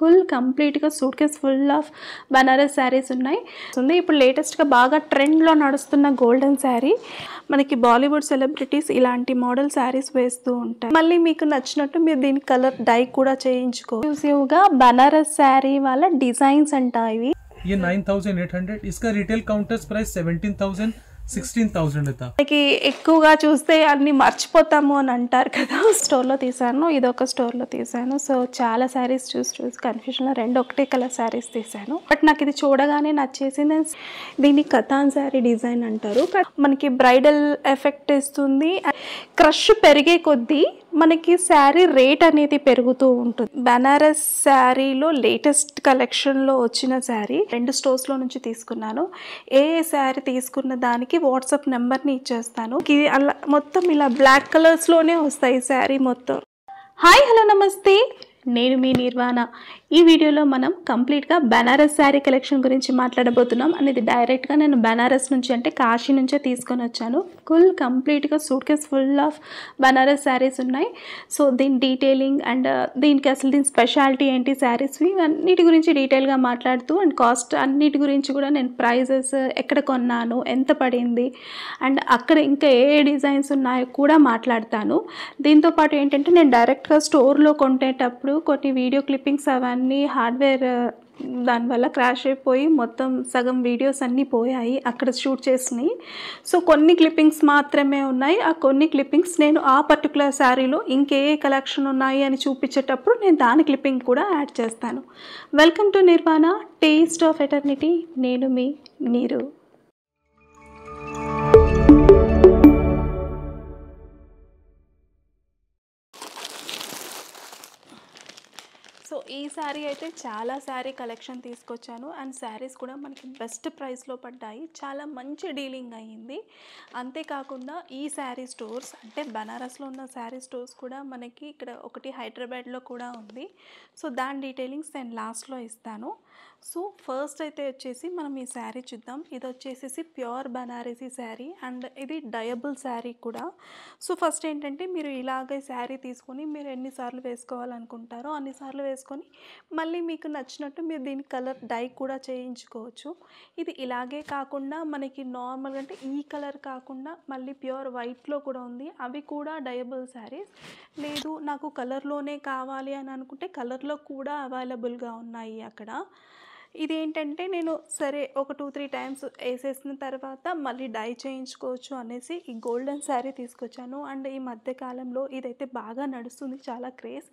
full కంప్లీట్గా suitcase full of Banaras saris ఉన్నాయి ఉంది ఇప్పుడు లేటెస్ట్గా బాగా ట్రెండ్లో నడుస్తున్న గోల్డెన్ శారీ మనకి బాలీవుడ్ సెలబ్రిటీస్ ఇలాంటి మోడల్ శారీస్ వేస్తూ ఉంటాయి మళ్ళీ మీకు నచ్చినట్టు మీరు దీని కలర్ డై కూడా చేయించుకో గా బనారస్ శారీ వాళ్ళ డిజైన్స్ అంట ఇవి hundred 9800 retail counters price seventeen thousand sixteen thousand మనకి ఎక్కువగా చూస్తే అన్ని మర్చిపోతాము అని అంటారు కదా స్టోర్లో తీసాను ఇదొక స్టోర్లో తీసాను సో చాలా శారీస్ చూసి చూసి లో రెండు ఒకటే కలర్ శారీస్ తీసాను బట్ నాకు ఇది చూడగానే నచ్చేసింది దీన్ని కథాన్ శారీ డిజైన్ అంటారు మనకి బ్రైడల్ ఎఫెక్ట్ ఇస్తుంది క్రష్ పెరిగే కొద్దీ మనకి శారీ రేట్ అనేది పెరుగుతూ ఉంటుంది బనారస్ శారీలో లేటెస్ట్ కలెక్షన్లో వచ్చిన శారీ రెండు స్టోర్స్లో నుంచి తీసుకున్నాను ఏ శారీ తీసుకున్న దానికి అందరికీ వాట్సాప్ నెంబర్ని ఇచ్చేస్తాను ఇది అలా మొత్తం ఇలా బ్లాక్ కలర్స్లోనే వస్తాయి శారీ మొత్తం హాయ్ హలో నమస్తే నేను మీ నిర్వాణ ఈ వీడియోలో మనం కంప్లీట్గా బెనారస్ శారీ కలెక్షన్ గురించి మాట్లాడబోతున్నాం అనేది డైరెక్ట్గా నేను బెనారస్ నుంచి అంటే కాశీ నుంచే తీసుకొని వచ్చాను ఫుల్ కంప్లీట్గా suitcase full of Benaras saris ఉన్నాయి సో దీని డీటెయిలింగ్ అండ్ uh, దీనికి అసలు దీని స్పెషాలిటీ ఏంటి శారీస్ అన్నిటి గురించి డీటెయిల్గా మాట్లాడుతూ అండ్ కాస్ట్ అన్నిటి గురించి కూడా నేను ప్రైజెస్ ఎక్కడ కొన్నాను ఎంత పడింది అండ్ అక్కడ ఇంకా ఏ డిజైన్స్ ఉన్నాయో కూడా మాట్లాడతాను దీంతోపాటు ఏంటంటే నేను డైరెక్ట్గా స్టోర్లో కొనేటప్పుడు కొన్ని వీడియో క్లిప్పింగ్స్ అవన్నీ హార్డ్వేర్ దానివల్ల క్రాష్ అయిపోయి మొత్తం సగం వీడియోస్ అన్నీ పోయాయి అక్కడ షూట్ చేసినాయి సో కొన్ని క్లిప్పింగ్స్ మాత్రమే ఉన్నాయి ఆ కొన్ని క్లిప్పింగ్స్ నేను ఆ పర్టికులర్ శారీలో ఇంకే కలెక్షన్ ఉన్నాయి అని చూపించేటప్పుడు నేను దాని క్లిప్పింగ్ కూడా యాడ్ చేస్తాను welcome to Nirvana taste of eternity నేను మీ నీరు ఈ శారీ అయితే చాలా శారీ కలెక్షన్ తీసుకొచ్చాను అండ్ శారీస్ కూడా మనకి బెస్ట్ ప్రైస్లో పడ్డాయి చాలా మంచి డీలింగ్ అయ్యింది అంతేకాకుండా ఈ శారీ స్టోర్స్ అంటే బనారస్లో ఉన్న శారీ స్టోర్స్ కూడా మనకి ఇక్కడ ఒకటి హైదరాబాద్లో కూడా ఉంది సో దాని డీటెయిలింగ్స్ నేను లాస్ట్లో ఇస్తాను సో ఫస్ట్ అయితే వచ్చేసి మనం ఈ శారీ చూద్దాం ఇది వచ్చేసి ప్యూర్ బనారసీ శారీ అండ్ ఇది డయబుల్ శారీ కూడా సో ఫస్ట్ ఏంటంటే మీరు ఇలాగే శారీ తీసుకొని మీరు ఎన్నిసార్లు వేసుకోవాలనుకుంటారో అన్నిసార్లు వేసుకొని మళ్ళీ మీకు నచ్చినట్టు మీరు దీని కలర్ డై కూడా చేయించుకోవచ్చు ఇది ఇలాగే కాకుండా మనకి నార్మల్గా అంటే ఈ కలర్ కాకుండా మళ్ళీ ప్యూర్ వైట్లో కూడా ఉంది అవి కూడా డయబుల్ శారీస్ లేదు నాకు కలర్లోనే కావాలి అని అనుకుంటే కలర్లో కూడా అవైలబుల్గా ఉన్నాయి అక్కడ ఇదేంటంటే నేను సరే ఒక టూ త్రీ టైమ్స్ వేసేసిన తర్వాత మళ్ళీ డై చేయించుకోవచ్చు అనేసి ఈ గోల్డెన్ శారీ తీసుకొచ్చాను అండ్ ఈ మధ్యకాలంలో ఇదైతే బాగా నడుస్తుంది చాలా క్రేజ్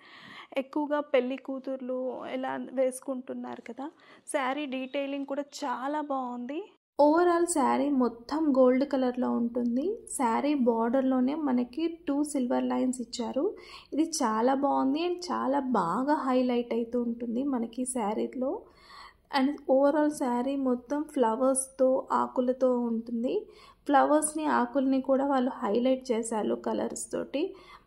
ఎక్కువగా పెళ్ళి కూతుర్లు ఎలా వేసుకుంటున్నారు కదా శారీ డీటెయిలింగ్ కూడా చాలా బాగుంది ఓవరాల్ శారీ మొత్తం గోల్డ్ కలర్లో ఉంటుంది శారీ బార్డర్లోనే మనకి టూ సిల్వర్ లైన్స్ ఇచ్చారు ఇది చాలా బాగుంది అండ్ చాలా బాగా హైలైట్ అవుతూ ఉంటుంది మనకి శారీలో అండ్ ఓవరాల్ శారీ మొత్తం ఫ్లవర్స్తో ఆకులతో ఉంటుంది ఫ్లవర్స్ని ఆకుల్ని కూడా వాళ్ళు హైలైట్ చేశారు కలర్స్ తోటి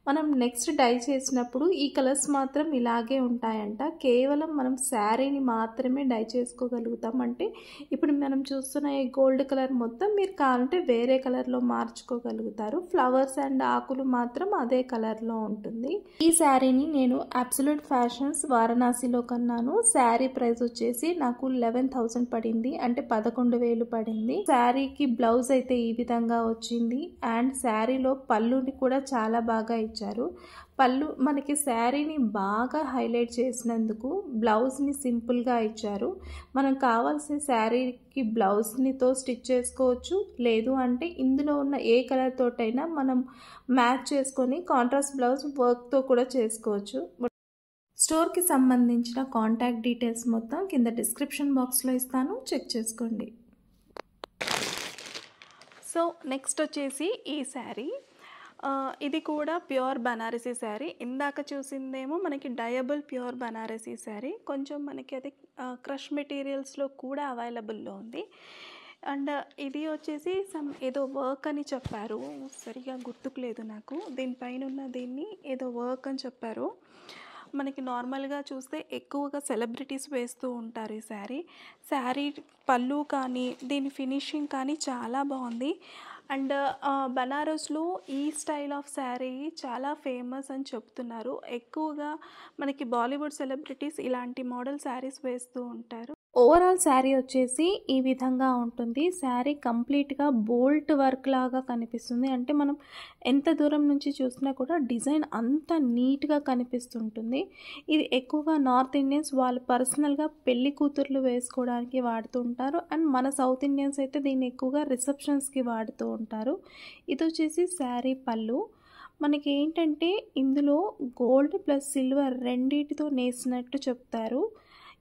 మనం నెక్స్ట్ డై చేసినప్పుడు ఈ కలర్స్ మాత్రం ఇలాగే ఉంటాయంట కేవలం మనం శారీని మాత్రమే డై చేసుకోగలుగుతాం అంటే ఇప్పుడు మనం చూస్తున్న ఈ గోల్డ్ కలర్ మొత్తం మీరు కావాలంటే వేరే కలర్లో మార్చుకోగలుగుతారు ఫ్లవర్స్ అండ్ ఆకులు మాత్రం అదే కలర్లో ఉంటుంది ఈ శారీని నేను అబ్సల్యూట్ ఫ్యాషన్స్ వారణాసిలో కన్నాను శారీ ప్రైస్ వచ్చేసి నాకు లెవెన్ థౌసండ్ పడింది అంటే పదకొండు వేలు పడింది శారీకి బ్లౌజ్ అయితే ఈ విధంగా వచ్చింది అండ్ శారీలో పళ్ళుని కూడా చాలా బాగా ఇచ్చారు పళ్ళు మనకి శారీని బాగా హైలైట్ చేసినందుకు బ్లౌజ్ని సింపుల్గా ఇచ్చారు మనం కావాల్సిన శారీకి బ్లౌజ్నితో స్టిచ్ చేసుకోవచ్చు లేదు అంటే ఇందులో ఉన్న ఏ కలర్ తోటైనా మనం మ్యాచ్ చేసుకొని కాంట్రాస్ట్ బ్లౌజ్ వర్క్తో కూడా చేసుకోవచ్చు స్టోర్కి సంబంధించిన కాంటాక్ట్ డీటెయిల్స్ మొత్తం కింద డిస్క్రిప్షన్ బాక్స్లో ఇస్తాను చెక్ చేసుకోండి సో నెక్స్ట్ వచ్చేసి ఈ శారీ ఇది కూడా ప్యూర్ బనారసీ శారీ ఇందాక చూసిందేమో మనకి డయబుల్ ప్యూర్ బనారసీ శారీ కొంచెం మనకి అది క్రష్ మెటీరియల్స్లో కూడా అవైలబుల్లో ఉంది అండ్ ఇది వచ్చేసి సమ్ ఏదో వర్క్ అని చెప్పారు సరిగా గుర్తుకులేదు నాకు దీనిపైన ఉన్న దీన్ని ఏదో వర్క్ అని చెప్పారు మనకి నార్మల్గా చూస్తే ఎక్కువగా సెలబ్రిటీస్ వేస్తూ ఉంటారు ఈ శారీ శారీ పళ్ళు కానీ దీని ఫినిషింగ్ కానీ చాలా బాగుంది అండ్ బనారస్లో ఈ స్టైల్ ఆఫ్ శారీ చాలా ఫేమస్ అని చెప్తున్నారు ఎక్కువగా మనకి బాలీవుడ్ సెలబ్రిటీస్ ఇలాంటి మోడల్ శారీస్ వేస్తూ ఉంటారు ఓవరాల్ శారీ వచ్చేసి ఈ విధంగా ఉంటుంది శారీ కంప్లీట్గా బోల్ట్ వర్క్ లాగా కనిపిస్తుంది అంటే మనం ఎంత దూరం నుంచి చూసినా కూడా డిజైన్ అంత నీట్గా కనిపిస్తుంటుంది ఇది ఎక్కువగా నార్త్ ఇండియన్స్ వాళ్ళు పర్సనల్గా పెళ్లి కూతుర్లు వేసుకోవడానికి వాడుతూ ఉంటారు అండ్ మన సౌత్ ఇండియన్స్ అయితే దీన్ని ఎక్కువగా రిసెప్షన్స్కి వాడుతూ ఉంటారు ఇది వచ్చేసి శారీ పళ్ళు మనకి ఏంటంటే ఇందులో గోల్డ్ ప్లస్ సిల్వర్ రెండింటితో నేసినట్టు చెప్తారు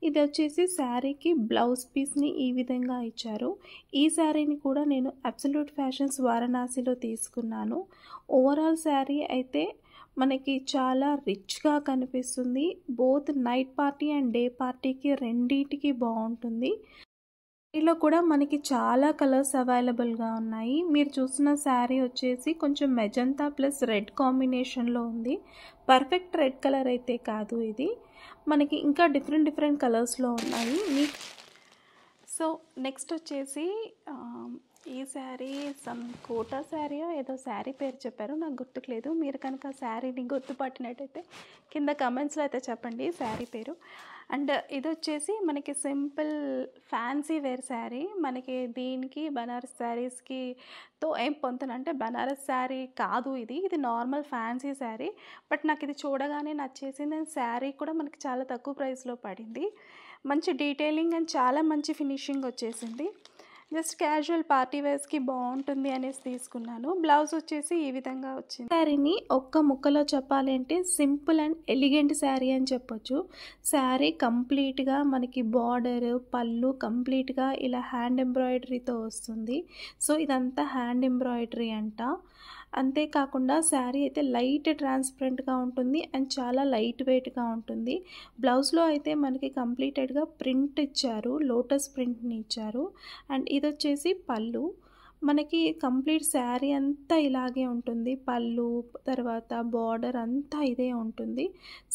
ఇది వచ్చేసి శారీకి బ్లౌజ్ పీస్ని ఈ విధంగా ఇచ్చారు ఈ శారీని కూడా నేను అబ్సల్యూట్ ఫ్యాషన్స్ వారణాసిలో తీసుకున్నాను ఓవరాల్ శారీ అయితే మనకి చాలా రిచ్గా కనిపిస్తుంది both night party and day పార్టీకి రెండింటికి బాగుంటుంది ఇలా కూడా మనకి చాలా కలర్స్ అవైలబుల్గా ఉన్నాయి మీరు చూసిన శారీ వచ్చేసి కొంచెం మెజంతా ప్లస్ రెడ్ కాంబినేషన్లో ఉంది పర్ఫెక్ట్ రెడ్ కలర్ అయితే కాదు ఇది మనకి ఇంకా డిఫరెంట్ డిఫరెంట్ కలర్స్లో ఉన్నాయి మీ సో నెక్స్ట్ వచ్చేసి ఈ శారీ సమ్ కోటా శారీ ఏదో శారీ పేరు చెప్పారు నాకు గుర్తుకులేదు మీరు కనుక శారీని గుర్తుపట్టినట్టయితే కింద కమెంట్స్లో అయితే చెప్పండి శారీ పేరు అండ్ ఇది వచ్చేసి మనకి సింపుల్ ఫ్యాన్సీ వేర్ శారీ మనకి దీనికి బనారస్ శారీస్కి తో ఏం పొందుతాను అంటే బనారస్ శారీ కాదు ఇది ఇది నార్మల్ ఫ్యాన్సీ శారీ బట్ నాకు ఇది చూడగానే నచ్చేసింది అండ్ శారీ కూడా మనకి చాలా తక్కువ ప్రైస్లో పడింది మంచి డీటెయిలింగ్ అండ్ చాలా మంచి ఫినిషింగ్ వచ్చేసింది జస్ట్ క్యాజువల్ పార్టీ వేర్స్కి బాగుంటుంది అనేసి తీసుకున్నాను బ్లౌజ్ వచ్చేసి ఈ విధంగా వచ్చింది శారీని ఒక్క ముక్కలో చెప్పాలంటే సింపుల్ అండ్ ఎలిగెంట్ శారీ అని చెప్పొచ్చు శారీ కంప్లీట్గా మనకి బార్డర్ పళ్ళు కంప్లీట్గా ఇలా హ్యాండ్ ఎంబ్రాయిడరీతో వస్తుంది సో ఇదంతా హ్యాండ్ ఎంబ్రాయిడరీ అంట అంతేకాకుండా శారీ అయితే లైట్ ట్రాన్స్పరెంట్గా ఉంటుంది అండ్ చాలా లైట్ వెయిట్గా ఉంటుంది బ్లౌజ్లో అయితే మనకి కంప్లీటెడ్గా ప్రింట్ ఇచ్చారు లోటస్ ప్రింట్ని ఇచ్చారు అండ్ ఇది వచ్చేసి పళ్ళు మనకి కంప్లీట్ శారీ అంతా ఇలాగే ఉంటుంది పళ్ళు తర్వాత బార్డర్ అంతా ఇదే ఉంటుంది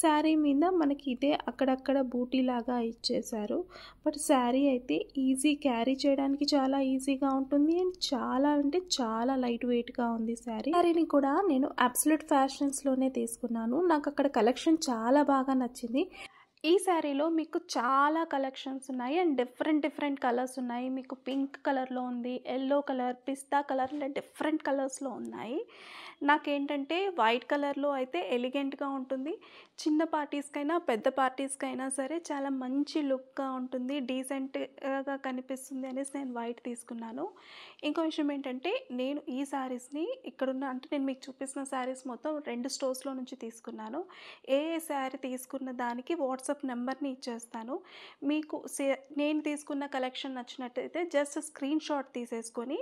శారీ మీద మనకి ఇదే అక్కడక్కడ బూటీలాగా ఇచ్చేశారు బట్ శారీ అయితే ఈజీ క్యారీ చేయడానికి చాలా ఈజీగా ఉంటుంది అండ్ చాలా అంటే చాలా లైట్ వెయిట్గా ఉంది శారీ శారీని కూడా నేను అబ్సల్యూట్ ఫ్యాషన్స్లోనే తీసుకున్నాను నాకు అక్కడ కలెక్షన్ చాలా బాగా నచ్చింది ఈ శారీలో మీకు చాలా కలెక్షన్స్ ఉన్నాయి అండ్ డిఫరెంట్ డిఫరెంట్ కలర్స్ ఉన్నాయి మీకు పింక్ కలర్లో ఉంది ఎల్లో కలర్ పిస్తా కలర్ ఇలా డిఫరెంట్ కలర్స్లో ఉన్నాయి నాకేంటంటే వైట్ కలర్లో అయితే ఎలిగెంట్గా ఉంటుంది చిన్న పార్టీస్కైనా పెద్ద పార్టీస్కైనా సరే చాలా మంచి లుక్గా ఉంటుంది డీసెంట్గా కనిపిస్తుంది అనేసి నేను వైట్ తీసుకున్నాను ఇంకో విషయం ఏంటంటే నేను ఈ శారీస్ని ఇక్కడున్న అంటే నేను మీకు చూపిస్తున్న శారీస్ మొత్తం రెండు స్టోర్స్లో నుంచి తీసుకున్నాను ఏ శారీ తీసుకున్న దానికి వాట్సాప్ వాట్సాప్ నెంబర్ని ఇచ్చేస్తాను మీకు నేను తీసుకున్న కలెక్షన్ నచ్చినట్టయితే జస్ట్ స్క్రీన్ షాట్ తీసేసుకొని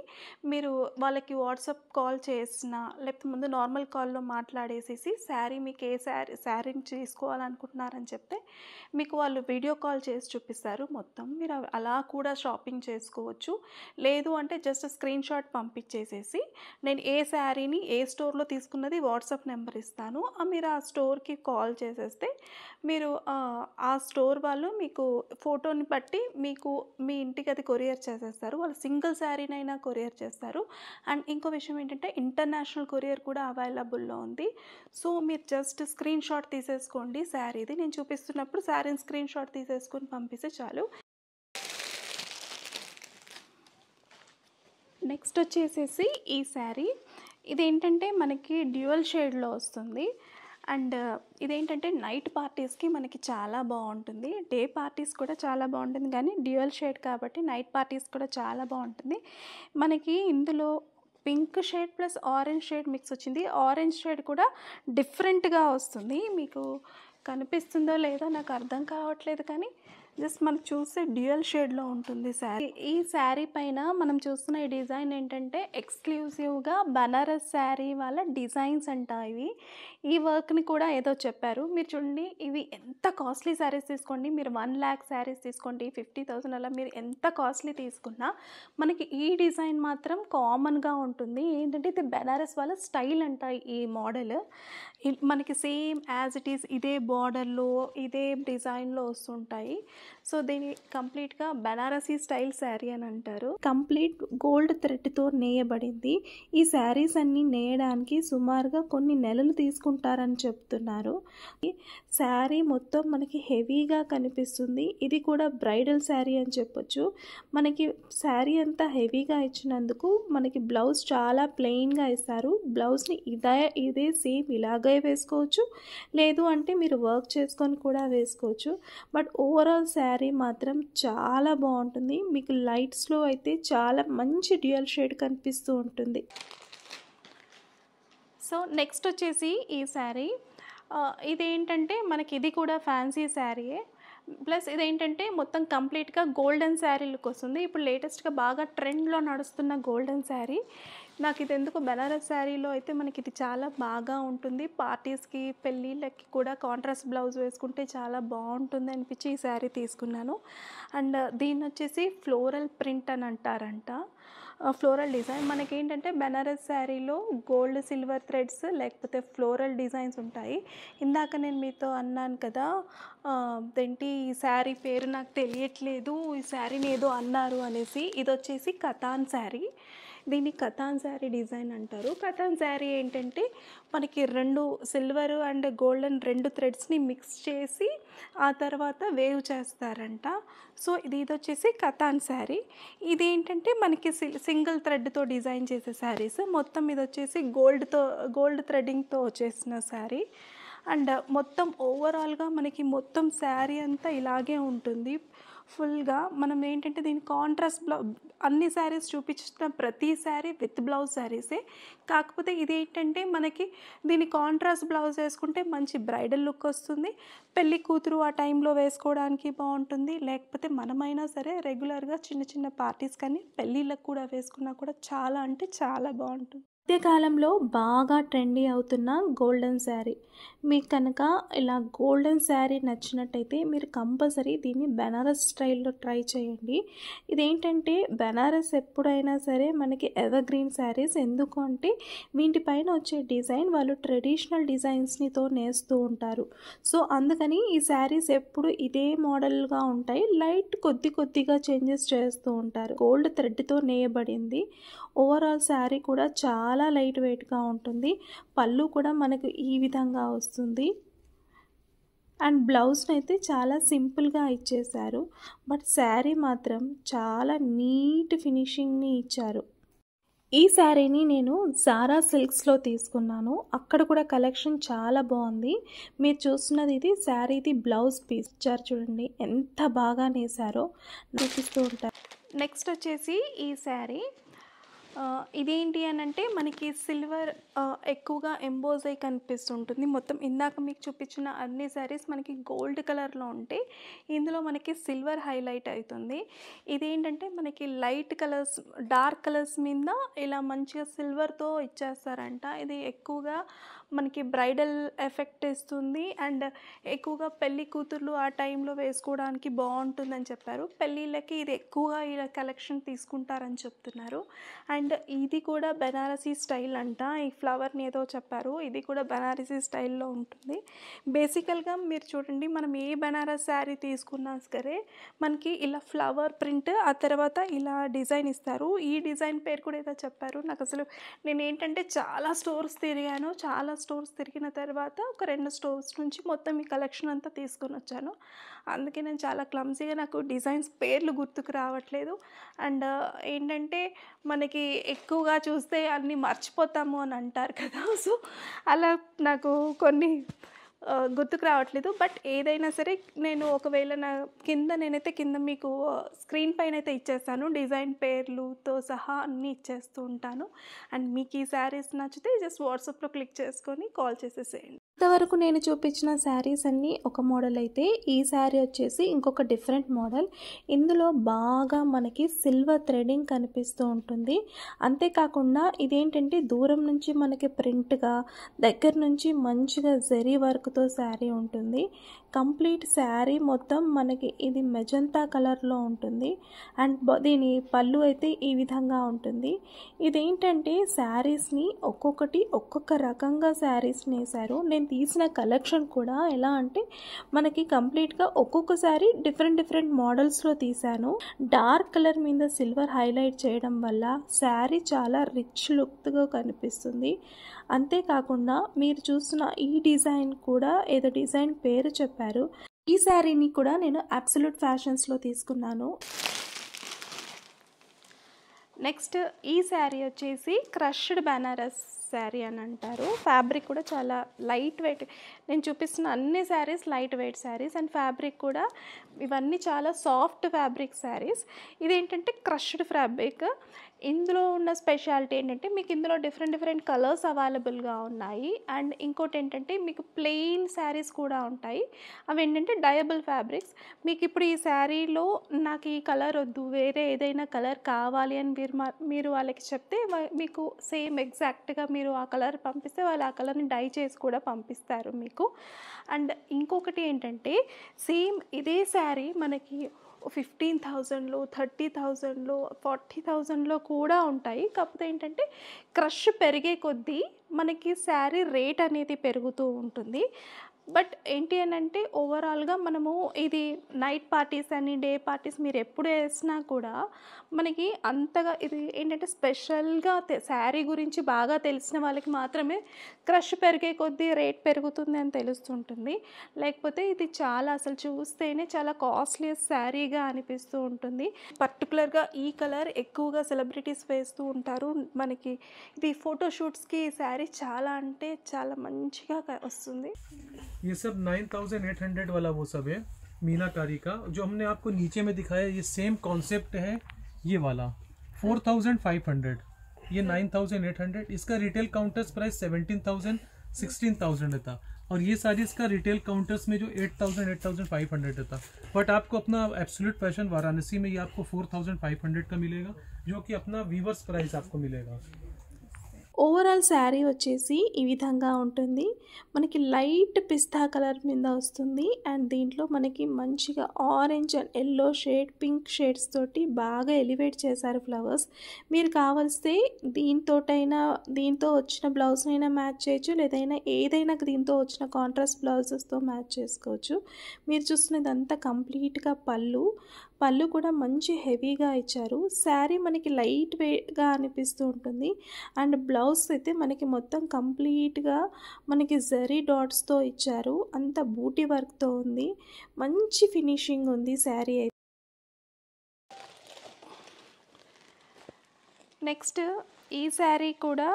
మీరు వాళ్ళకి వాట్సాప్ కాల్ చేసిన లేకపోతే ముందు నార్మల్ కాల్లో మాట్లాడేసేసి శారీ మీకు ఏ శారీ శారీని తీసుకోవాలనుకుంటున్నారని చెప్తే మీకు వాళ్ళు వీడియో కాల్ చేసి చూపిస్తారు మొత్తం మీరు అలా కూడా షాపింగ్ చేసుకోవచ్చు లేదు అంటే జస్ట్ స్క్రీన్ షాట్ పంపించేసేసి నేను ఏ శారీని ఏ స్టోర్లో తీసుకున్నది వాట్సాప్ నెంబర్ ఇస్తాను మీరు ఆ స్టోర్కి కాల్ చేసేస్తే మీరు ఆ స్టోర్ వాళ్ళు మీకు ఫోటోని బట్టి మీకు మీ ఇంటికి అది కొరియర్ చేసేస్తారు వాళ్ళు సింగిల్ శారీనైనా కొరియర్ చేస్తారు అండ్ ఇంకో విషయం ఏంటంటే ఇంటర్నేషనల్ కొరియర్ కూడా అవైలబుల్లో ఉంది సో మీరు జస్ట్ స్క్రీన్ షాట్ తీసేసుకోండి శారీది నేను చూపిస్తున్నప్పుడు శారీని స్క్రీన్ షాట్ తీసేసుకొని పంపిస్తే చాలు నెక్స్ట్ వచ్చేసేసి ఈ శారీ ఇదేంటంటే మనకి డ్యూయల్ షేడ్లో వస్తుంది అండ్ ఇదేంటంటే నైట్ పార్టీస్కి మనకి చాలా బాగుంటుంది డే పార్టీస్ కూడా చాలా బాగుంటుంది కానీ డ్యూయల్ షేడ్ కాబట్టి నైట్ పార్టీస్ కూడా చాలా బాగుంటుంది మనకి ఇందులో pink shade plus orange shade mix వచ్చింది ఆరెంజ్ షేడ్ కూడా డిఫరెంట్గా వస్తుంది మీకు కనిపిస్తుందో లేదో నాకు అర్థం కావట్లేదు కానీ జస్ట్ మనకు చూస్తే డ్యూయల్ షేడ్లో ఉంటుంది శారీ ఈ శారీ పైన మనం చూస్తున్న ఈ డిజైన్ ఏంటంటే ఎక్స్క్లూసివ్గా బనారస్ శారీ వాళ్ళ డిజైన్స్ అంట ఇవి ఈ వర్క్ని కూడా ఏదో చెప్పారు మీరు చూడండి ఇవి ఎంత కాస్ట్లీ శారీస్ తీసుకోండి మీరు వన్ ల్యాక్ శారీస్ తీసుకోండి ఫిఫ్టీ థౌసండ్ అలా మీరు ఎంత కాస్ట్లీ తీసుకున్నా మనకి ఈ డిజైన్ మాత్రం కామన్గా ఉంటుంది ఏంటంటే ఇది బెనారస్ వాళ్ళ స్టైల్ అంట ఈ మోడల్ మనకి సేమ్ యాజ్ ఇట్ ఈస్ ఇదే బార్డర్లో ఇదే డిజైన్లో వస్తుంటాయి సో దీని కంప్లీట్గా బెనారసీ స్టైల్ శారీ అని అంటారు కంప్లీట్ గోల్డ్ థ్రెడ్తో నేయబడింది ఈ శారీస్ అన్నీ నేయడానికి సుమారుగా కొన్ని నెలలు తీసుకుంటారని చెప్తున్నారు శారీ మొత్తం మనకి హెవీగా కనిపిస్తుంది ఇది కూడా బ్రైడల్ శారీ అని చెప్పొచ్చు మనకి శారీ అంతా హెవీగా ఇచ్చినందుకు మనకి బ్లౌజ్ చాలా ప్లెయిన్గా ఇస్తారు బ్లౌజ్ని ఇదే ఇదే సేమ్ ఇలాగ ఫ్రీగా వేసుకోవచ్చు లేదు అంటే మీరు వర్క్ చేసుకొని కూడా వేసుకోవచ్చు బట్ ఓవరాల్ శారీ మాత్రం చాలా బాగుంటుంది మీకు లైట్స్లో అయితే చాలా మంచి డ్యూయల్ షేడ్ కనిపిస్తూ ఉంటుంది సో నెక్స్ట్ వచ్చేసి ఈ శారీ ఇదేంటంటే మనకి ఇది కూడా ఫ్యాన్సీ శారీయే ప్లస్ ఇదేంటంటే మొత్తం కంప్లీట్గా గోల్డెన్ శారీ లుక్ వస్తుంది ఇప్పుడు లేటెస్ట్గా బాగా ట్రెండ్లో నడుస్తున్న గోల్డెన్ శారీ నాకు ఇది ఎందుకు బెనారస్ శారీలో అయితే మనకి ఇది చాలా బాగా ఉంటుంది పార్టీస్కి పెళ్ళిళ్ళకి కూడా కాంట్రాస్ట్ బ్లౌజ్ వేసుకుంటే చాలా బాగుంటుంది అనిపించి ఈ శారీ తీసుకున్నాను అండ్ దీన్ని వచ్చేసి ఫ్లోరల్ ప్రింట్ అని అంటారంట ఫ్లోరల్ డిజైన్ మనకి ఏంటంటే బెనారస్ శారీలో గోల్డ్ సిల్వర్ థ్రెడ్స్ లేకపోతే ఫ్లోరల్ డిజైన్స్ ఉంటాయి ఇందాక నేను మీతో అన్నాను కదా ఏంటి ఈ శారీ పేరు నాకు తెలియట్లేదు ఈ శారీని ఏదో అన్నారు అనేసి ఇది వచ్చేసి కథాన్ శారీ దీన్ని కథాన్ శారీ డిజైన్ అంటారు కథాన్ శారీ ఏంటంటే మనకి రెండు సిల్వర్ అండ్ గోల్డెన్ రెండు థ్రెడ్స్ని మిక్స్ చేసి ఆ తర్వాత వేవ్ చేస్తారంట సో ఇది ఇది వచ్చేసి కథాన్ శారీ ఇది ఏంటంటే మనకి సింగిల్ థ్రెడ్తో డిజైన్ చేసే శారీస్ మొత్తం ఇది వచ్చేసి గోల్డ్తో గోల్డ్ థ్రెడ్డింగ్తో వచ్చేసిన శారీ అండ్ మొత్తం ఓవరాల్గా మనకి మొత్తం శారీ అంతా ఇలాగే ఉంటుంది ఫుల్గా మనం ఏంటంటే దీని కాంట్రాస్ట్ బ్లౌ అన్ని శారీస్ చూపించిన ప్రతి శారీ విత్ బ్లౌజ్ శారీసే కాకపోతే ఇది ఏంటంటే మనకి దీని కాంట్రాస్ట్ బ్లౌజ్ వేసుకుంటే మంచి బ్రైడల్ లుక్ వస్తుంది పెళ్ళి కూతురు ఆ టైంలో వేసుకోవడానికి బాగుంటుంది లేకపోతే మనమైనా సరే రెగ్యులర్గా చిన్న చిన్న పార్టీస్ కానీ పెళ్ళిళ్ళకు కూడా వేసుకున్నా కూడా చాలా అంటే చాలా బాగుంటుంది మధ్యకాలంలో బాగా ట్రెండీ అవుతున్న గోల్డెన్ శారీ మీకు కనుక ఇలా గోల్డెన్ శారీ నచ్చినట్టయితే మీరు కంపల్సరీ దీన్ని బెనారస్ స్టైల్లో ట్రై చేయండి ఇదేంటంటే బెనారస్ ఎప్పుడైనా సరే మనకి గ్రీన్ శారీస్ ఎందుకు అంటే వీటిపైన వచ్చే డిజైన్ వాళ్ళు ట్రెడిషనల్ డిజైన్స్నితో నేస్తూ ఉంటారు సో అందుకని ఈ శారీస్ ఎప్పుడు ఇదే మోడల్గా ఉంటాయి లైట్ కొద్ది కొద్దిగా చేంజెస్ చేస్తూ ఉంటారు గోల్డ్ థ్రెడ్తో నేయబడింది ఓవరాల్ శారీ కూడా చాలా చాలా లైట్ వెయిట్గా ఉంటుంది పళ్ళు కూడా మనకు ఈ విధంగా వస్తుంది అండ్ బ్లౌజ్ని అయితే చాలా సింపుల్గా ఇచ్చేశారు బట్ శారీ మాత్రం చాలా నీట్ ఫినిషింగ్ని ఇచ్చారు ఈ శారీని నేను సారా సిల్క్స్లో తీసుకున్నాను అక్కడ కూడా కలెక్షన్ చాలా బాగుంది మీరు చూస్తున్నది ఇది శారీది బ్లౌజ్ ఇచ్చారు చూడండి ఎంత బాగా నేసారో చూపిస్తూ ఉంటారు నెక్స్ట్ వచ్చేసి ఈ శారీ ఇదేంటి అని అంటే మనకి సిల్వర్ ఎక్కువగా ఎంబోజ్ అయి కనిపిస్తుంటుంది మొత్తం ఇందాక మీకు చూపించిన అన్ని శారీస్ మనకి గోల్డ్ కలర్లో ఉంటే ఇందులో మనకి సిల్వర్ హైలైట్ అవుతుంది ఇదేంటంటే మనకి లైట్ కలర్స్ డార్క్ కలర్స్ మీద ఇలా మంచిగా సిల్వర్తో ఇచ్చేస్తారంట ఇది ఎక్కువగా మనకి బ్రైడల్ ఎఫెక్ట్ ఇస్తుంది అండ్ ఎక్కువగా పెళ్ళి కూతుర్లు ఆ టైంలో వేసుకోవడానికి బాగుంటుందని చెప్పారు పెళ్ళిళ్ళకి ఇది ఎక్కువగా ఇలా కలెక్షన్ తీసుకుంటారని చెప్తున్నారు అండ్ ఇది కూడా బెనారసీ స్టైల్ అంట ఈ ఫ్లవర్ని ఏదో చెప్పారు ఇది కూడా బెనారసీ స్టైల్లో ఉంటుంది బేసికల్గా మీరు చూడండి మనం ఏ బెనారస్ శారీ తీసుకున్నా సరే మనకి ఇలా ఫ్లవర్ ప్రింట్ ఆ తర్వాత ఇలా డిజైన్ ఇస్తారు ఈ డిజైన్ పేరు కూడా ఏదో చెప్పారు నాకు అసలు నేను ఏంటంటే చాలా స్టోర్స్ తిరిగాను చాలా స్టోర్స్ తిరిగిన తర్వాత ఒక రెండు స్టోర్స్ నుంచి మొత్తం ఈ కలెక్షన్ అంతా తీసుకొని వచ్చాను అందుకే నేను చాలా క్లమ్సీగా నాకు డిజైన్స్ పేర్లు గుర్తుకు రావట్లేదు అండ్ ఏంటంటే మనకి ఎక్కువగా చూస్తే అన్నీ మర్చిపోతాము అని అంటారు కదా సో అలా నాకు కొన్ని గుర్తుకు రావట్లేదు బట్ ఏదైనా సరే నేను ఒకవేళ నా కింద నేనైతే కింద మీకు స్క్రీన్ పైన అయితే ఇచ్చేస్తాను డిజైన్ పేర్లుతో సహా అన్నీ ఇచ్చేస్తూ ఉంటాను అండ్ మీకు ఈ శారీస్ నచ్చితే జస్ట్ వాట్సాప్లో క్లిక్ చేసుకొని కాల్ చేసేసేయండి ఇంతవరకు నేను చూపించిన శారీస్ అన్నీ ఒక మోడల్ అయితే ఈ శారీ వచ్చేసి ఇంకొక డిఫరెంట్ మోడల్ ఇందులో బాగా మనకి సిల్వర్ థ్రెడింగ్ కనిపిస్తూ ఉంటుంది అంతేకాకుండా ఇదేంటంటే దూరం నుంచి మనకి ప్రింట్గా దగ్గర నుంచి మంచిగా జరీ వర్క్తో శారీ ఉంటుంది కంప్లీట్ శారీ మొత్తం మనకి ఇది మెజంతా కలర్లో ఉంటుంది అండ్ దీని పళ్ళు అయితే ఈ విధంగా ఉంటుంది ఇదేంటంటే శారీస్ని ఒక్కొక్కటి ఒక్కొక్క రకంగా శారీస్ని వేశారు నేను తీసిన కలెక్షన్ కూడా ఎలా అంటే మనకి కంప్లీట్గా ఒక్కొక్క శారీ డిఫరెంట్ డిఫరెంట్ మోడల్స్లో తీశాను డార్క్ కలర్ మీద సిల్వర్ హైలైట్ చేయడం వల్ల శారీ చాలా రిచ్ లుక్గా కనిపిస్తుంది అంతేకాకుండా మీరు చూస్తున్న ఈ డిజైన్ కూడా ఏదో డిజైన్ పేరు చెప్పారు ఈ శారీని కూడా నేను అబ్సల్యూట్ ఫ్యాషన్స్లో తీసుకున్నాను నెక్స్ట్ ఈ శారీ వచ్చేసి క్రష్డ్ బెనారస్ శారీ అని అంటారు ఫ్యాబ్రిక్ కూడా చాలా లైట్ వెయిట్ నేను చూపిస్తున్న అన్ని saris light weight saris and fabric కూడా ఇవన్నీ చాలా సాఫ్ట్ ఫ్యాబ్రిక్ శారీస్ ఇదేంటంటే క్రష్డ్ ఫ్యాబ్రిక్ ఇందులో ఉన్న స్పెషాలిటీ ఏంటంటే మీకు ఇందులో డిఫరెంట్ డిఫరెంట్ కలర్స్ అవైలబుల్గా ఉన్నాయి అండ్ ఇంకోటి ఏంటంటే మీకు ప్లెయిన్ శారీస్ కూడా ఉంటాయి అవి ఏంటంటే డయబుల్ ఫ్యాబ్రిక్స్ మీకు ఇప్పుడు ఈ శారీలో నాకు ఈ కలర్ వద్దు వేరే ఏదైనా కలర్ కావాలి అని మీరు మీరు వాళ్ళకి చెప్తే మీకు సేమ్ ఎగ్జాక్ట్గా మీరు ఆ కలర్ పంపిస్తే వాళ్ళు ఆ కలర్ని డై చేసి కూడా పంపిస్తారు మీకు అండ్ ఇంకొకటి ఏంటంటే సేమ్ ఇదే శారీ మనకి ఫిఫ్టీన్ థౌజండ్లో థర్టీ థౌజండ్లో ఫార్టీ థౌజండ్లో కూడా ఉంటాయి కాకపోతే ఏంటంటే క్రష్ పెరిగే కొద్దీ మనకి శారీ రేట్ అనేది పెరుగుతూ ఉంటుంది బట్ ఏంటి అని అంటే ఓవరాల్గా మనము ఇది నైట్ పార్టీస్ అని డే పార్టీస్ మీరు ఎప్పుడు వేసినా కూడా మనకి అంతగా ఇది ఏంటంటే స్పెషల్గా శారీ గురించి బాగా తెలిసిన వాళ్ళకి మాత్రమే క్రష్ పెరిగే కొద్దీ రేట్ పెరుగుతుంది అని తెలుస్తుంటుంది లేకపోతే ఇది చాలా అసలు చూస్తేనే చాలా కాస్ట్లీయస్ శారీగా అనిపిస్తూ ఉంటుంది పర్టికులర్గా ఈ కలర్ ఎక్కువగా సెలబ్రిటీస్ వేస్తూ ఉంటారు మనకి ఇది ఫోటోషూట్స్కి ఈ శారీ చాలా అంటే చాలా మంచిగా వస్తుంది ये सब नाइन थाउजेंड एट हंड्रेड वाला वो सब है मीनाकारी का जो हमने आपको नीचे में दिखाया ये सेम कॉन्सेप्ट है ये वाला फोर थाउजेंड फाइव हंड्रेड ये नाइन थाउजेंड एट हंड्रेड इसका retail counters price seventeen thousand sixteen thousand रहता और ये सारी इसका रिटेल काउंटर्स में जो eight thousand eight thousand five hundred रहता बट आपको अपना एब्सोल्यूट फैशन वाराणसी में ये आपको फोर थाउजेंड फाइव हंड्रेड का मिलेगा जो कि अपना वीवर्स प्राइस आपको मिलेगा ఓవరాల్ శారీ వచ్చేసి ఈ విధంగా ఉంటుంది మనకి లైట్ పిస్తా కలర్ మీద వస్తుంది అండ్ దీంట్లో మనకి మంచిగా orange and yellow shade pink shades తోటి బాగా ఎలివేట్ చేశారు ఫ్లవర్స్ మీరు కావలిస్తే దీంతోటైనా దీంతో వచ్చిన బ్లౌజ్ అయినా మ్యాచ్ చేయొచ్చు లేదైనా ఏదైనా దీంతో వచ్చిన కాంట్రాస్ట్ బ్లౌజెస్తో మ్యాచ్ చేసుకోవచ్చు మీరు చూస్తున్నదంతా కంప్లీట్గా పళ్ళు పళ్ళు కూడా మంచి హెవీగా ఇచ్చారు శారీ మనకి లైట్ వెయిట్గా అనిపిస్తూ ఉంటుంది అండ్ బ్లౌజ్ బ్లౌజ్ అయితే మనకి మొత్తం కంప్లీట్గా మనకి జరీ డాట్స్తో ఇచ్చారు అంత బూటీ వర్క్తో ఉంది మంచి ఫినిషింగ్ ఉంది శారీ అయితే నెక్స్ట్ ఈ శారీ కూడా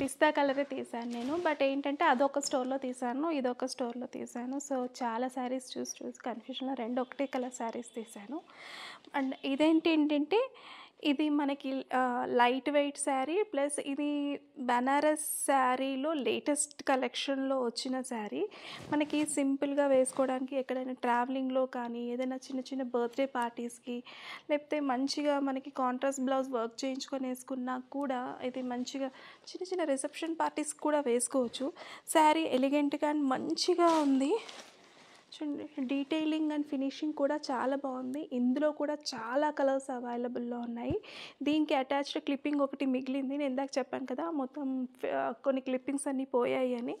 పిస్తా కలరే తీసాను నేను బట్ ఏంటంటే అదొక స్టోర్లో తీసాను ఇదొక స్టోర్లో తీసాను సో చాలా శారీస్ చూసి చూసి కన్ఫ్యూషన్లో రెండు ఒకటే కలర్ శారీస్ తీసాను అండ్ ఇదేంటి ఏంటంటే ఇది మనకి లైట్ వెయిట్ శారీ ప్లస్ ఇది బనారస్ శారీలో లేటెస్ట్ కలెక్షన్లో వచ్చిన శారీ మనకి సింపుల్గా వేసుకోవడానికి ఎక్కడైనా ట్రావెలింగ్లో కానీ ఏదైనా చిన్న చిన్న బర్త్డే పార్టీస్కి లేకపోతే మంచిగా మనకి కాంట్రాస్ట్ బ్లౌజ్ వర్క్ చేయించుకొని వేసుకున్నా కూడా ఇది మంచిగా చిన్న చిన్న రిసెప్షన్ పార్టీస్కి కూడా వేసుకోవచ్చు శారీ ఎలిగెంట్గా అండ్ మంచిగా ఉంది చూడండి డీటెయిలింగ్ అండ్ ఫినిషింగ్ కూడా చాలా బాగుంది ఇందులో కూడా చాలా కలర్స్ అవైలబుల్లో ఉన్నాయి దీనికి అటాచ్డ్ క్లిప్పింగ్ ఒకటి మిగిలింది నేను ఇందాక చెప్పాను కదా మొత్తం కొన్ని క్లిప్పింగ్స్ అన్నీ పోయాయి అని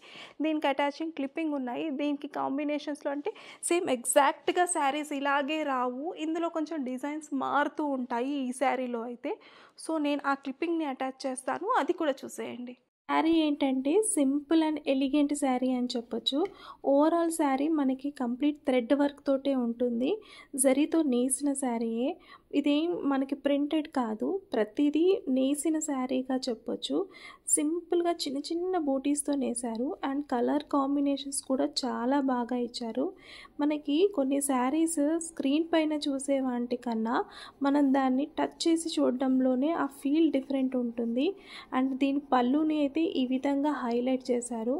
దీనికి అటాచింగ్ క్లిప్పింగ్ ఉన్నాయి దీనికి కాంబినేషన్స్లో అంటే సేమ్ ఎగ్జాక్ట్గా శారీస్ ఇలాగే రావు ఇందులో కొంచెం డిజైన్స్ మారుతూ ఉంటాయి ఈ శారీలో అయితే సో నేను ఆ క్లిప్పింగ్ని అటాచ్ చేస్తాను అది కూడా చూసేయండి శారీ ఏంటంటే సింపుల్ అండ్ ఎలిగెంట్ శారీ అని చెప్పొచ్చు ఓవరాల్ శారీ మనకి కంప్లీట్ థ్రెడ్ వర్క్ తోటే ఉంటుంది జరీతో నేసిన శారీయే ఇదేం మనకి ప్రింటెడ్ కాదు ప్రతిదీ నేసిన శారీగా చెప్పొచ్చు సింపుల్గా చిన్న చిన్న బూటీస్తో నేశారు అండ్ కలర్ కాంబినేషన్స్ కూడా చాలా బాగా ఇచ్చారు మనకి కొన్ని శారీస్ స్క్రీన్ పైన చూసే వాటి కన్నా మనం దాన్ని టచ్ చేసి చూడడంలోనే ఆ ఫీల్ డిఫరెంట్ ఉంటుంది అండ్ దీని పళ్ళుని అయితే ఈ విధంగా హైలైట్ చేశారు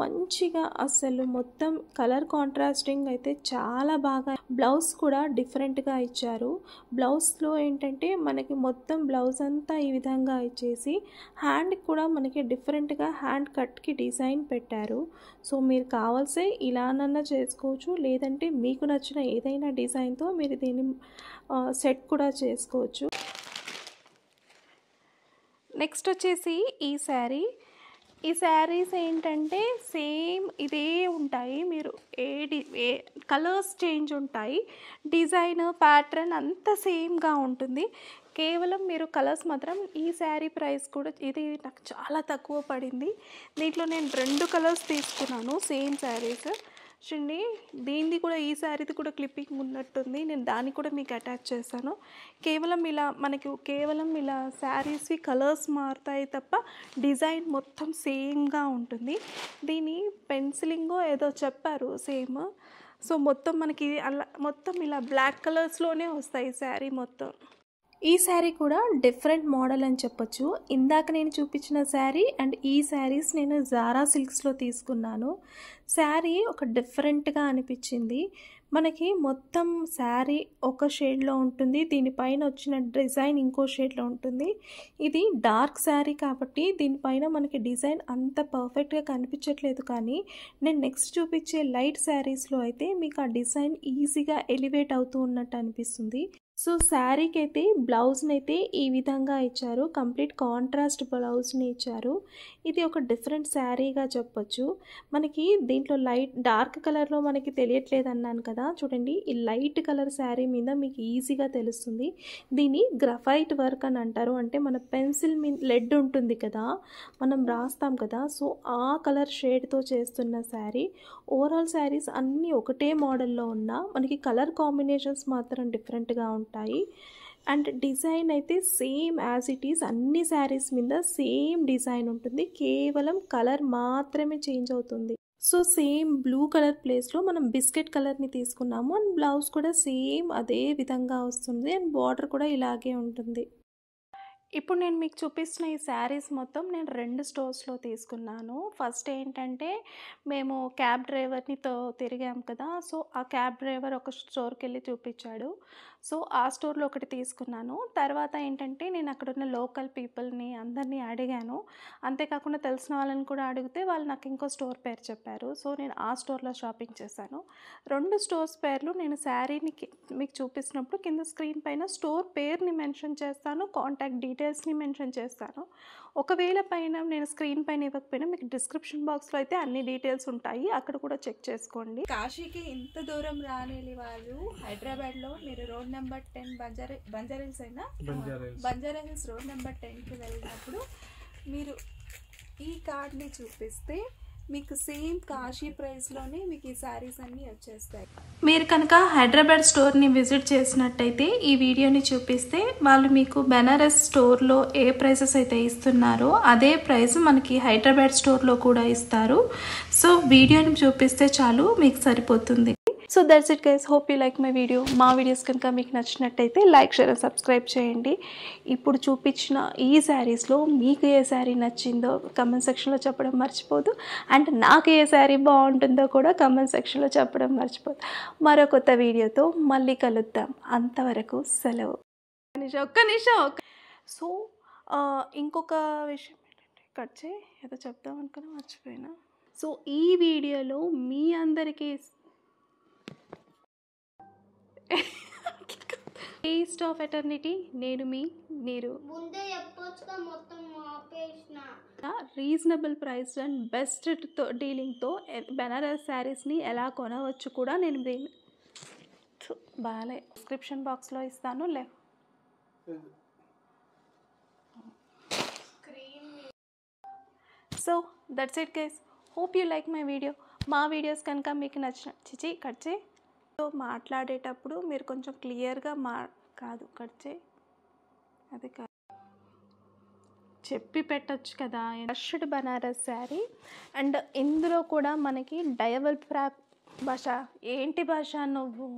మంచిగా అసలు మొత్తం కలర్ కాంట్రాస్టింగ్ అయితే చాలా బాగా బ్లౌజ్ కూడా డిఫరెంట్గా ఇచ్చారు బ్లౌజ్లో ఏంటంటే మనకి మొత్తం బ్లౌజ్ అంతా ఈ విధంగా ఇచ్చేసి హ్యాండ్ కూడా మనకి డిఫరెంట్గా హ్యాండ్ కట్కి డిజైన్ పెట్టారు సో మీరు కావాల్సే ఇలానన్నా చేసుకోవచ్చు లేదంటే మీకు నచ్చిన ఏదైనా డిజైన్తో మీరు దీన్ని సెట్ కూడా చేసుకోవచ్చు నెక్స్ట్ వచ్చేసి ఈ శారీ ఈ శారీస్ ఏంటంటే సేమ్ ఇదే ఉంటాయి మీరు ఏ డి ఏ కలర్స్ చేంజ్ ఉంటాయి డిజైన్ ప్యాటర్న్ అంతా సేమ్గా ఉంటుంది కేవలం మీరు కలర్స్ మాత్రం ఈ శారీ ప్రైస్ కూడా ఇది నాకు చాలా తక్కువ పడింది దీంట్లో నేను రెండు కలర్స్ తీసుకున్నాను సేమ్ శారీస్ చూడండి దీనిది కూడా ఈ శారీది కూడా క్లిప్పింగ్ ఉన్నట్టుంది నేను దాన్ని కూడా మీకు అటాచ్ చేశాను కేవలం ఇలా మనకి కేవలం ఇలా శారీస్వి కలర్స్ మారుతాయి తప్ప డిజైన్ మొత్తం సేమ్గా ఉంటుంది దీని పెన్సిలింగో ఏదో చెప్పారు సేమ్ సో మొత్తం మనకి అలా మొత్తం ఇలా బ్లాక్ కలర్స్లోనే వస్తాయి శారీ మొత్తం ఈ శారీ కూడా డిఫరెంట్ మోడల్ అని చెప్పొచ్చు ఇందాక నేను చూపించిన శారీ అండ్ ఈ శారీస్ నేను జారా సిల్క్స్లో తీసుకున్నాను శారీ ఒక డిఫరెంట్గా అనిపించింది మనకి మొత్తం శారీ ఒక షేడ్లో ఉంటుంది దీనిపైన వచ్చిన డిజైన్ ఇంకో షేడ్లో ఉంటుంది ఇది డార్క్ శారీ కాబట్టి దీనిపైన మనకి డిజైన్ అంత పర్ఫెక్ట్గా కనిపించట్లేదు కానీ నేను నెక్స్ట్ చూపించే లైట్ శారీస్లో అయితే మీకు ఆ డిజైన్ ఈజీగా ఎలివేట్ అవుతూ ఉన్నట్టు అనిపిస్తుంది సో శారీకి అయితే బ్లౌజ్ని అయితే ఈ విధంగా ఇచ్చారు కంప్లీట్ కాంట్రాస్ట్ బ్లౌజ్ని ఇచ్చారు ఇది ఒక డిఫరెంట్ శారీగా చెప్పొచ్చు మనకి దీంట్లో లైట్ డార్క్ కలర్లో మనకి తెలియట్లేదు అన్నాను కదా చూడండి ఈ లైట్ కలర్ శారీ మీద మీకు ఈజీగా తెలుస్తుంది దీన్ని గ్రఫైట్ వర్క్ అని అంటారు అంటే మన పెన్సిల్ మీ లెడ్ ఉంటుంది కదా మనం రాస్తాం కదా సో ఆ కలర్ షేడ్తో చేస్తున్న శారీ ఓవరాల్ శారీస్ అన్నీ ఒకటే మోడల్లో ఉన్నా మనకి కలర్ కాంబినేషన్స్ మాత్రం డిఫరెంట్గా ఉంటాయి ఉంటాయి అండ్ డిజైన్ అయితే సేమ్ యాజ్ ఇట్ ఈస్ అన్ని శారీస్ మీద సేమ్ డిజైన్ ఉంటుంది కేవలం కలర్ మాత్రమే చేంజ్ అవుతుంది సో సేమ్ బ్లూ కలర్ ప్లేస్లో మనం బిస్కెట్ కలర్ని తీసుకున్నాము అండ్ బ్లౌజ్ కూడా సేమ్ అదే విధంగా వస్తుంది అండ్ బార్డర్ కూడా ఇలాగే ఉంటుంది ఇప్పుడు నేను మీకు చూపిస్తున్న ఈ శారీస్ మొత్తం నేను రెండు స్టోర్స్లో తీసుకున్నాను ఫస్ట్ ఏంటంటే మేము క్యాబ్ డ్రైవర్నితో తిరిగాం కదా సో ఆ క్యాబ్ డ్రైవర్ ఒక స్టోర్కి వెళ్ళి చూపించాడు సో ఆ స్టోర్లో ఒకటి తీసుకున్నాను తర్వాత ఏంటంటే నేను అక్కడ ఉన్న లోకల్ పీపుల్ని అందరినీ అడిగాను అంతేకాకుండా తెలిసిన వాళ్ళని కూడా అడిగితే వాళ్ళు నాకు ఇంకో స్టోర్ పేరు చెప్పారు సో నేను ఆ స్టోర్లో షాపింగ్ చేశాను రెండు స్టోర్స్ పేర్లు నేను శారీని మీకు చూపిస్తున్నప్పుడు కింద స్క్రీన్ పైన స్టోర్ పేరుని మెన్షన్ చేస్తాను కాంటాక్ట్ డీటెయిల్స్ డీటెయిల్స్ని మెన్షన్ చేస్తాను ఒకవేళ పైన నేను స్క్రీన్ పైన ఇవ్వకపోయినా మీకు డిస్క్రిప్షన్ బాక్స్లో అయితే అన్ని డీటెయిల్స్ ఉంటాయి అక్కడ కూడా చెక్ చేసుకోండి కాశీకి ఇంత దూరం రానేలి వాళ్ళు హైదరాబాద్లో మీరు road number ten Banjara Banjara Hills అయినా బంజారా హిల్స్ రోడ్ నెంబర్ టెన్కి వెళ్ళినప్పుడు మీరు ఈ కార్డ్ని చూపిస్తే మీకు సేమ్ కాశీ ప్రైస్లోనే మీకు ఈ సారీస్ అన్నీ వచ్చేస్తాయి మీరు కనుక హైదరాబాద్ స్టోర్ని విజిట్ చేసినట్టయితే ఈ వీడియోని చూపిస్తే వాళ్ళు మీకు బెనారస్ స్టోర్లో ఏ ప్రైసెస్ అయితే ఇస్తున్నారో అదే ప్రైస్ మనకి హైదరాబాద్ స్టోర్లో కూడా ఇస్తారు సో వీడియోని చూపిస్తే చాలు మీకు సరిపోతుంది so that's it guys hope you like my video మా వీడియోస్ కనుక మీకు నచ్చినట్టయితే లైక్ షేర్ అండ్ సబ్స్క్రైబ్ చేయండి ఇప్పుడు చూపించిన ఈ శారీస్లో మీకు ఏ శారీ నచ్చిందో కమెంట్ సెక్షన్లో చెప్పడం మర్చిపోదు అండ్ నాకు ఏ శారీ బాగుంటుందో కూడా కమెంట్ సెక్షన్లో చెప్పడం మర్చిపోదు మరో కొత్త వీడియోతో మళ్ళీ కలుద్దాం అంతవరకు సెలవు నిమిషం ఒక్క నిమిషం సో ఇంకొక విషయం ఏంటంటే కట్ చేయి ఏదో చెప్దాం అనుకున్నా మర్చిపోయినా సో ఈ వీడియోలో మీ అందరికీ టేస్ట్ ఆఫ్ ఎటర్నిటీ నేను మీ Neeru reasonable price and best డీలింగ్తో బెనారస్ శారీస్ని ఎలా కొనవచ్చు కూడా నేను దీన్ని బాగాలే డిస్క్రిప్షన్ బాక్స్లో ఇస్తాను లే so that's it guys hope you like my video మా వీడియోస్ కనుక మీకు నచ్చిన చిచి కట్ చేయి సో మాట్లాడేటప్పుడు మీరు కొంచెం క్లియర్గా మా కాదు కడిచే అది కాదు చెప్పి పెట్టచ్చు కదా రష్డ్ బనారస్ శారీ అండ్ ఇందులో కూడా మనకి డయవల్ ఫ్రాక్ భాష ఏంటి భాష నువ్వు